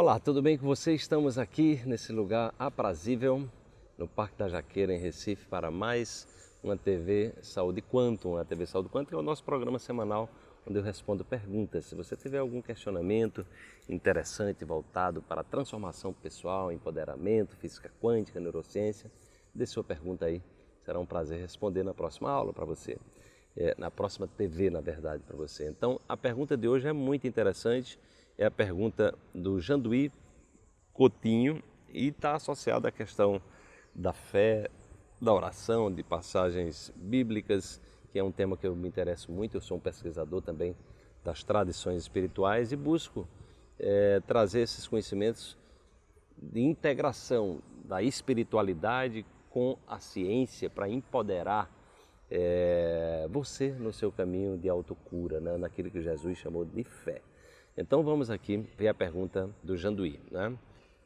Olá, tudo bem com você? Estamos aqui nesse lugar aprazível, no Parque da Jaqueira, em Recife, para mais uma TV Saúde Quantum. A TV Saúde Quantum é o nosso programa semanal onde eu respondo perguntas. Se você tiver algum questionamento interessante voltado para transformação pessoal, empoderamento, física quântica, neurociência, dê sua pergunta aí. Será um prazer responder na próxima aula para você. É, na próxima TV, na verdade, para você. Então, a pergunta de hoje é muito interessante é a pergunta do Janduí Coutinho e está associada à questão da fé, da oração, de passagens bíblicas, que é um tema que eu me interesso muito. Eu sou um pesquisador também das tradições espirituais e busco é, trazer esses conhecimentos de integração da espiritualidade com a ciência para empoderar é, você no seu caminho de autocura, né? naquilo que Jesus chamou de fé. Então vamos aqui ver a pergunta do Janduí. Né?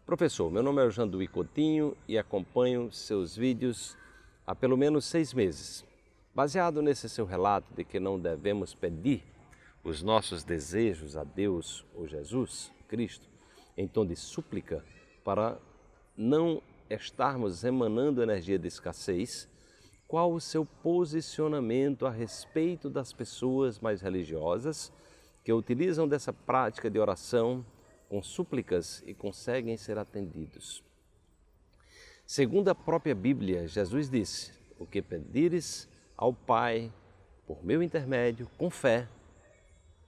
Professor, meu nome é Janduí Coutinho e acompanho seus vídeos há pelo menos seis meses. Baseado nesse seu relato de que não devemos pedir os nossos desejos a Deus ou Jesus, Cristo, em tom de súplica, para não estarmos emanando energia de escassez, qual o seu posicionamento a respeito das pessoas mais religiosas que utilizam dessa prática de oração com súplicas e conseguem ser atendidos. Segundo a própria Bíblia, Jesus disse: O que pedires ao Pai por meu intermédio, com fé,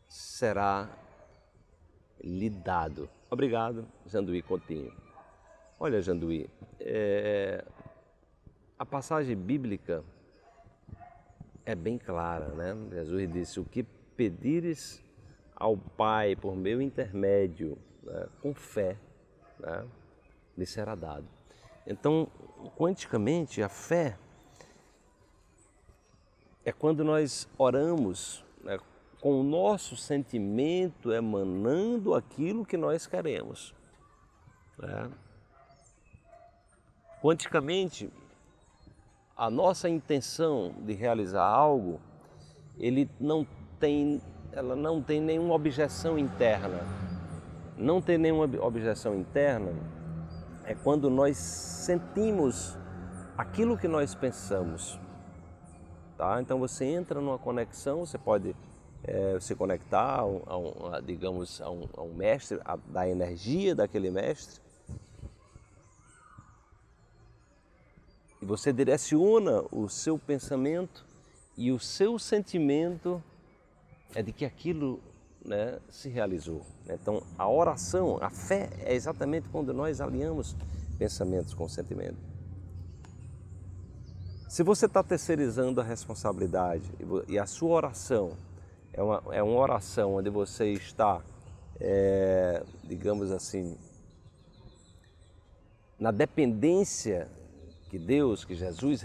será lhe dado. Obrigado, Janduí Coutinho. Olha, Janduí, é... a passagem bíblica é bem clara, né? Jesus disse: O que pedires ao Pai por meu intermédio, né, com fé, né, lhe será dado. Então, quanticamente, a fé é quando nós oramos né, com o nosso sentimento emanando aquilo que nós queremos. Né? Quanticamente, a nossa intenção de realizar algo, ele não tem ela não tem nenhuma objeção interna. Não ter nenhuma objeção interna é quando nós sentimos aquilo que nós pensamos. Tá? Então você entra numa conexão, você pode é, se conectar, a um, a a, digamos, a um, um mestre, da energia daquele mestre. E você direciona o seu pensamento e o seu sentimento é de que aquilo né, se realizou. Né. Então, a oração, a fé, é exatamente quando nós aliamos pensamentos com sentimento. Se você está terceirizando a responsabilidade e a sua oração é uma, é uma oração onde você está, é, digamos assim, na dependência que Deus, que Jesus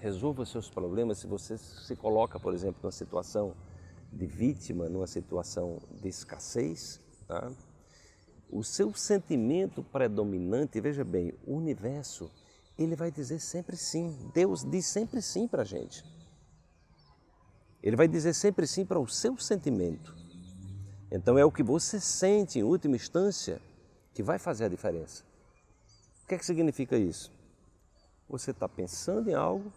resolva seus problemas, se você se coloca, por exemplo, numa situação de vítima numa situação de escassez, tá? o seu sentimento predominante, veja bem, o universo, ele vai dizer sempre sim. Deus diz sempre sim para a gente. Ele vai dizer sempre sim para o seu sentimento. Então é o que você sente em última instância que vai fazer a diferença. O que é que significa isso? Você está pensando em algo,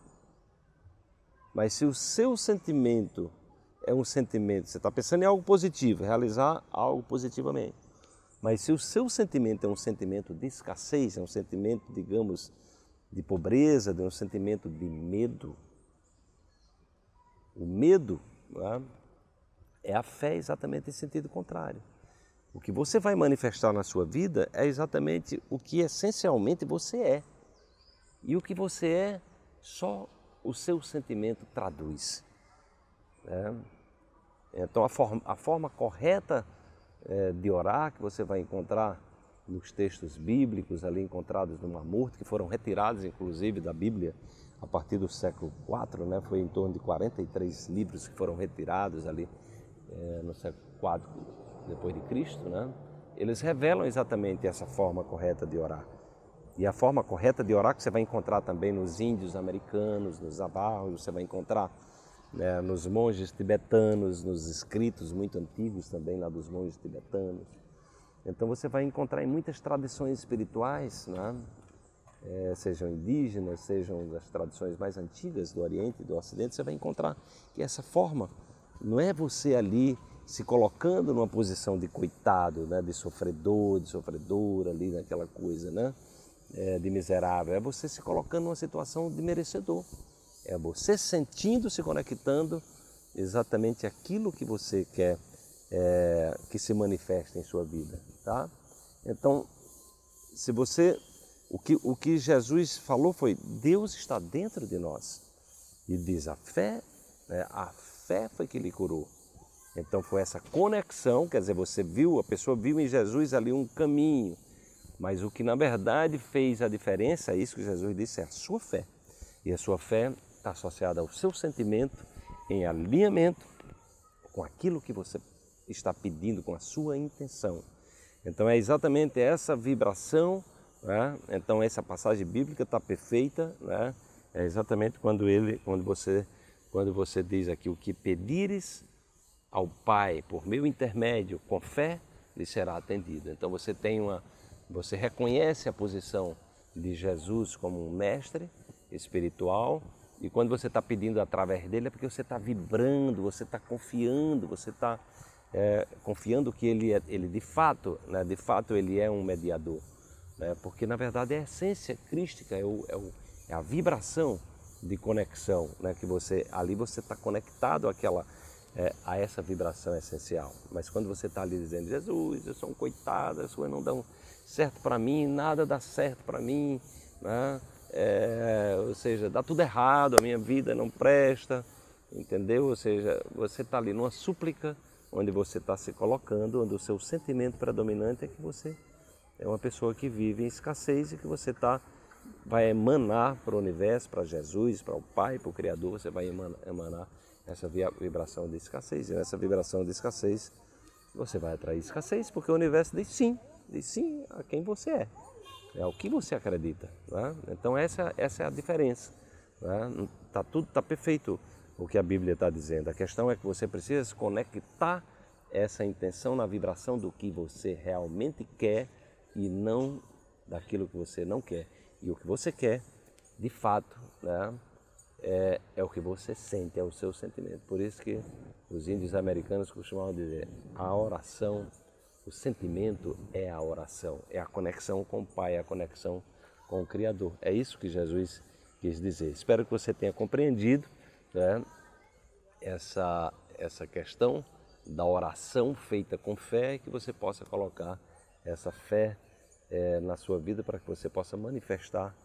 mas se o seu sentimento é um sentimento, você está pensando em algo positivo, realizar algo positivamente. Mas se o seu sentimento é um sentimento de escassez, é um sentimento, digamos, de pobreza, de um sentimento de medo, o medo é? é a fé exatamente em sentido contrário. O que você vai manifestar na sua vida é exatamente o que essencialmente você é. E o que você é, só o seu sentimento traduz. Né? Então, a forma, a forma correta é, de orar, que você vai encontrar nos textos bíblicos ali encontrados no Morto, que foram retirados inclusive da Bíblia a partir do século IV, né? foi em torno de 43 livros que foram retirados ali é, no século IV depois de Cristo, né? eles revelam exatamente essa forma correta de orar. E a forma correta de orar que você vai encontrar também nos índios americanos, nos navarros, você vai encontrar né, nos monges tibetanos, nos escritos muito antigos também lá dos monges tibetanos. Então você vai encontrar em muitas tradições espirituais, né, é, sejam indígenas, sejam as tradições mais antigas do Oriente e do Ocidente, você vai encontrar que essa forma não é você ali se colocando numa posição de coitado, né, de sofredor, de sofredora ali naquela coisa, né, é, de miserável. É você se colocando numa situação de merecedor. É você sentindo, se conectando exatamente aquilo que você quer é, que se manifeste em sua vida, tá? Então, se você o que, o que Jesus falou foi Deus está dentro de nós e diz a fé, né, a fé foi que lhe curou. Então foi essa conexão, quer dizer, você viu, a pessoa viu em Jesus ali um caminho, mas o que na verdade fez a diferença, é isso que Jesus disse, é a sua fé. E a sua fé está associada ao seu sentimento em alinhamento com aquilo que você está pedindo, com a sua intenção. Então é exatamente essa vibração, né? então essa passagem bíblica está perfeita, né? é exatamente quando ele, quando você, quando você diz aqui o que pedires ao Pai por meu intermédio, com fé, lhe será atendido. Então você tem uma, você reconhece a posição de Jesus como um mestre espiritual e quando você está pedindo através dele é porque você está vibrando, você está confiando, você está é, confiando que ele, é, ele de fato, né, de fato ele é um mediador. Né, porque na verdade é a essência crística, é, o, é, o, é a vibração de conexão, né, que você ali você está conectado àquela, é, a essa vibração essencial. Mas quando você está ali dizendo, Jesus, eu sou um coitado, as coisas não dão certo para mim, nada dá certo para mim, né? é, ou seja, dá tudo errado, a minha vida não presta, entendeu? Ou seja, você está ali numa súplica, onde você está se colocando, onde o seu sentimento predominante é que você é uma pessoa que vive em escassez e que você tá, vai emanar para o universo, para Jesus, para o Pai, para o Criador, você vai emanar, emanar essa vibração de escassez. E nessa vibração de escassez, você vai atrair escassez, porque o universo diz sim, diz sim a quem você é é o que você acredita. tá? Então essa, essa é a diferença. Está né? Tá tudo tá perfeito o que a Bíblia está dizendo. A questão é que você precisa se conectar essa intenção na vibração do que você realmente quer e não daquilo que você não quer. E o que você quer, de fato, né, é, é, o que você sente, é o seu sentimento. Por isso que os índios americanos costumavam dizer a oração o sentimento é a oração, é a conexão com o Pai, é a conexão com o Criador. É isso que Jesus quis dizer. Espero que você tenha compreendido né, essa, essa questão da oração feita com fé e que você possa colocar essa fé é, na sua vida para que você possa manifestar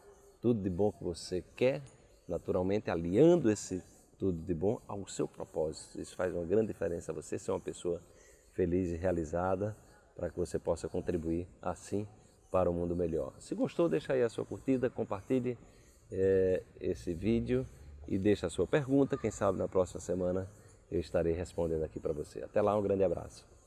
tudo de bom que você quer, naturalmente aliando esse tudo de bom ao seu propósito. Isso faz uma grande diferença a você ser uma pessoa feliz e realizada para que você possa contribuir assim para um mundo melhor. Se gostou, deixa aí a sua curtida, compartilhe é, esse vídeo e deixe a sua pergunta. Quem sabe na próxima semana eu estarei respondendo aqui para você. Até lá, um grande abraço.